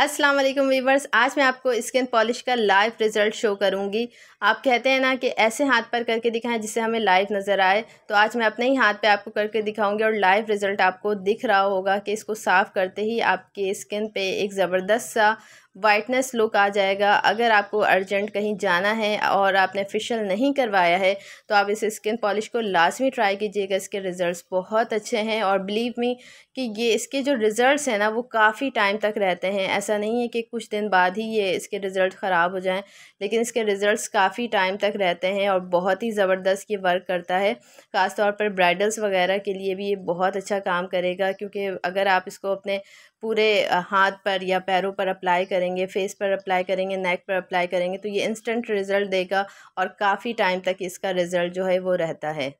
अस्सलाम वालेकुम वीवर्स आज मैं आपको स्किन पॉलिश का लाइव रिज़ल्ट शो करूंगी आप कहते हैं ना कि ऐसे हाथ पर करके दिखाएं जिससे हमें लाइव नज़र आए तो आज मैं अपने ही हाथ पे आपको करके दिखाऊंगी और लाइव रिज़ल्ट आपको दिख रहा होगा कि इसको साफ़ करते ही आपके स्किन पे एक ज़बरदस्त सा वाइटनेस लुक आ जाएगा अगर आपको अर्जेंट कहीं जाना है और आपने फेशियल नहीं करवाया है तो आप इस स्किन पॉलिश को लाजमी ट्राई कीजिएगा इसके रिज़ल्ट बहुत अच्छे हैं और बिलीव मी कि ये इसके जो रिज़ल्ट हैं ना वो काफ़ी टाइम तक रहते हैं ऐसा नहीं है कि कुछ दिन बाद ही ये इसके रिज़ल्ट ख़राब हो जाएँ लेकिन इसके रिज़ल्ट काफ़ी टाइम तक रहते हैं और बहुत ही ज़बरदस्त ये वर्क करता है ख़ासतौर पर ब्राइडल्स वगैरह के लिए भी ये बहुत अच्छा काम करेगा क्योंकि अगर आप इसको अपने पूरे हाथ पर या पैरों पर अप्लाई करेंगे फेस पर अप्लाई करेंगे नेक पर अप्लाई करेंगे तो ये इंस्टेंट रिज़ल्ट देगा और काफ़ी टाइम तक इसका रिज़ल्ट जो है वो रहता है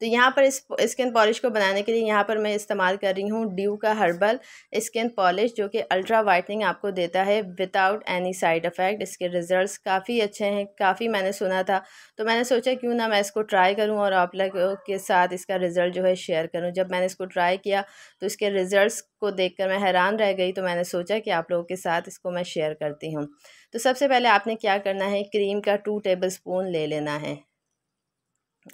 तो यहाँ पर इस स्किन पॉलिश को बनाने के लिए यहाँ पर मैं इस्तेमाल कर रही हूँ ड्यू का हर्बल स्किन पॉलिश जो कि अल्ट्रा वाइटनिंग आपको देता है विदाउट एनी साइड इफ़ेक्ट इसके रिजल्ट्स काफ़ी अच्छे हैं काफ़ी मैंने सुना था तो मैंने सोचा क्यों ना मैं इसको ट्राई करूँ और आप लोगों के साथ इसका रिज़ल्ट जो है शेयर करूँ जब मैंने इसको ट्राई किया तो इसके रिज़ल्ट को देख मैं हैरान रह गई तो मैंने सोचा कि आप लोगों के साथ इसको मैं शेयर करती हूँ तो सबसे पहले आपने क्या करना है क्रीम का टू टेबल स्पून ले लेना है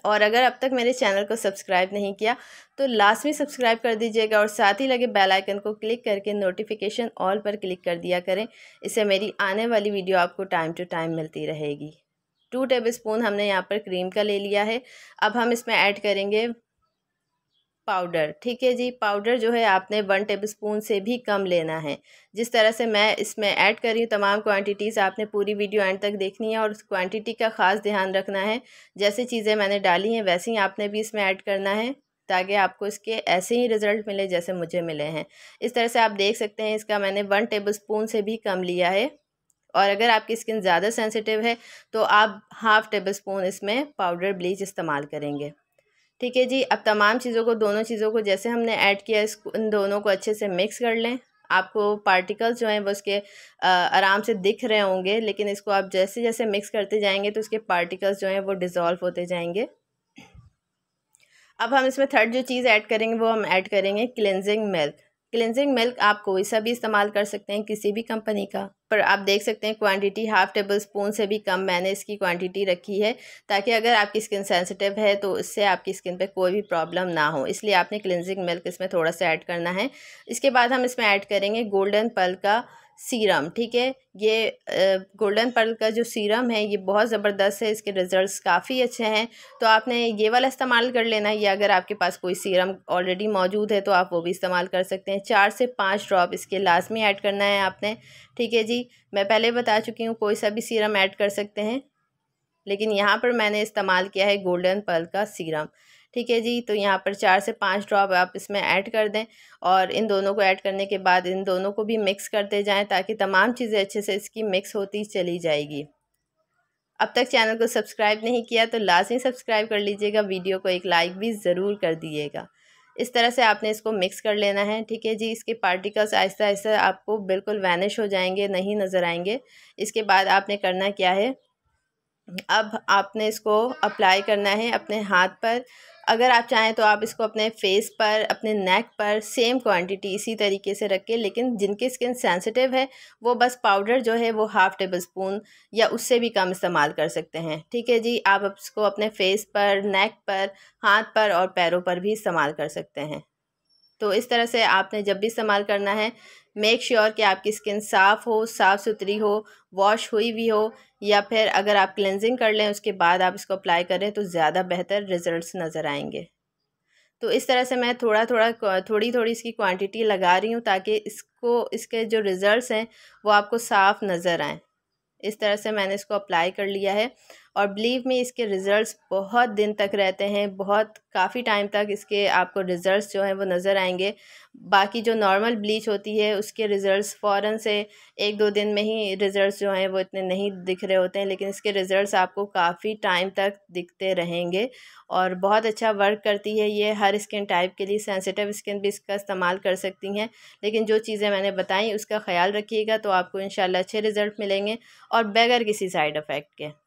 और अगर अब तक मेरे चैनल को सब्सक्राइब नहीं किया तो लास्ट में सब्सक्राइब कर दीजिएगा और साथ ही लगे बेल आइकन को क्लिक करके नोटिफिकेशन ऑल पर क्लिक कर दिया करें इससे मेरी आने वाली वीडियो आपको टाइम टू टाइम मिलती रहेगी टू टेबल स्पून हमने यहाँ पर क्रीम का ले लिया है अब हम इसमें ऐड करेंगे पाउडर ठीक है जी पाउडर जो है आपने वन टेबलस्पून से भी कम लेना है जिस तरह से मैं इसमें ऐड कर रही हूँ तमाम क्वांटिटीज़ आपने पूरी वीडियो एंड तक देखनी है और क्वांटिटी का ख़ास ध्यान रखना है जैसे चीज़ें मैंने डाली हैं वैसे ही आपने भी इसमें ऐड करना है ताकि आपको इसके ऐसे ही रिज़ल्ट मिले जैसे मुझे मिले हैं इस तरह से आप देख सकते हैं इसका मैंने वन स्पून से भी कम लिया है और अगर आपकी स्किन ज़्यादा सेंसिटिव है तो आप हाफ़ टेबल स्पून इसमें पाउडर ब्लीच इस्तेमाल करेंगे ठीक है जी अब तमाम चीज़ों को दोनों चीज़ों को जैसे हमने ऐड किया इस दोनों को अच्छे से मिक्स कर लें आपको पार्टिकल्स जो हैं वो उसके आराम से दिख रहे होंगे लेकिन इसको आप जैसे जैसे मिक्स करते जाएंगे तो उसके पार्टिकल्स जो हैं वो डिज़ोल्व होते जाएंगे अब हम इसमें थर्ड जो चीज़ ऐड करेंगे वो हम ऐड करेंगे क्लिनजिंग मिल्क क्लिनजिंग मिल्क आप कोई सा भी इस्तेमाल कर सकते हैं किसी भी कंपनी का पर आप देख सकते हैं क्वांटिटी हाफ़ टेबल स्पून से भी कम मैंने इसकी क्वांटिटी रखी है ताकि अगर आपकी स्किन सेंसिटिव है तो इससे आपकी स्किन पे कोई भी प्रॉब्लम ना हो इसलिए आपने क्लिनजिंग मिल्क इसमें थोड़ा सा ऐड करना है इसके बाद हम इसमें ऐड करेंगे गोल्डन पल का सीरम ठीक है ये गोल्डन पर्ल का जो सीरम है ये बहुत ज़बरदस्त है इसके रिज़ल्ट्स काफ़ी अच्छे हैं तो आपने ये वाला इस्तेमाल कर लेना है या अगर आपके पास कोई सीरम ऑलरेडी मौजूद है तो आप वो भी इस्तेमाल कर सकते हैं चार से पाँच ड्रॉप इसके लास्ट में ऐड करना है आपने ठीक है जी मैं पहले बता चुकी हूँ कोई सा भी सीरम ऐड कर सकते हैं लेकिन यहाँ पर मैंने इस्तेमाल किया है गोल्डन पर्ल का सीरम ठीक है जी तो यहाँ पर चार से पाँच ड्रॉप आप इसमें ऐड कर दें और इन दोनों को ऐड करने के बाद इन दोनों को भी मिक्स करते जाएँ ताकि तमाम चीज़ें अच्छे से इसकी मिक्स होती चली जाएगी अब तक चैनल को सब्सक्राइब नहीं किया तो लाजमी सब्सक्राइब कर लीजिएगा वीडियो को एक लाइक भी ज़रूर कर दीजिएगा इस तरह से आपने इसको मिक्स कर लेना है ठीक है जी इसके पार्टिकल्स आहिस्ता आहिस्ता आपको बिल्कुल वैनिश हो जाएंगे नहीं नज़र आएंगे इसके बाद आपने करना क्या है अब आपने इसको अप्लाई करना है अपने हाथ पर अगर आप चाहें तो आप इसको अपने फेस पर अपने नेक पर सेम क्वांटिटी इसी तरीके से रखें लेकिन जिनकी स्किन सेंसिटिव है वो बस पाउडर जो है वो हाफ़ टेबल स्पून या उससे भी कम इस्तेमाल कर सकते हैं ठीक है जी आप इसको अपने फेस पर नेक पर हाथ पर और पैरों पर भी इस्तेमाल कर सकते हैं तो इस तरह से आपने जब भी इस्तेमाल करना है मेक श्योर sure कि आपकी स्किन साफ़ हो साफ़ सुथरी हो वॉश हुई भी हो या फिर अगर आप क्लेंजिंग कर लें उसके बाद आप इसको अप्लाई करें तो ज़्यादा बेहतर रिज़ल्ट नज़र आएंगे तो इस तरह से मैं थोड़ा थोड़ा थोड़ी थोड़ी इसकी क्वांटिटी लगा रही हूँ ताकि इसको इसके जो रिज़ल्ट हैं वो आपको साफ़ नज़र आएँ इस तरह से मैंने इसको अप्लाई कर लिया है और बिलीव में इसके रिज़ल्ट्स बहुत दिन तक रहते हैं बहुत काफ़ी टाइम तक इसके आपको रिज़ल्ट्स जो हैं वो नज़र आएंगे बाकी जो नॉर्मल ब्लीच होती है उसके रिज़ल्ट्स फ़ौर से एक दो दिन में ही रिज़ल्ट्स जो हैं वो इतने नहीं दिख रहे होते हैं लेकिन इसके रिज़ल्ट्स आपको काफ़ी टाइम तक दिखते रहेंगे और बहुत अच्छा वर्क करती है ये हर स्किन टाइप के लिए सेंसिटिव स्किन भी इसका इस्तेमाल कर सकती हैं लेकिन जो चीज़ें मैंने बताई उसका ख्याल रखिएगा तो आपको इन अच्छे रिज़ल्ट मिलेंगे और बगैर किसी साइड इफ़ेक्ट के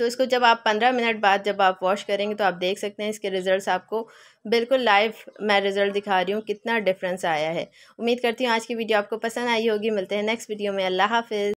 तो इसको जब आप पंद्रह मिनट बाद जब आप वॉश करेंगे तो आप देख सकते हैं इसके रिज़ल्ट आपको बिल्कुल लाइव मैं रिज़ल्ट दिखा रही हूँ कितना डिफरेंस आया है उम्मीद करती हूँ आज की वीडियो आपको पसंद आई होगी मिलते हैं नेक्स्ट वीडियो में अल्लाह हाफिज़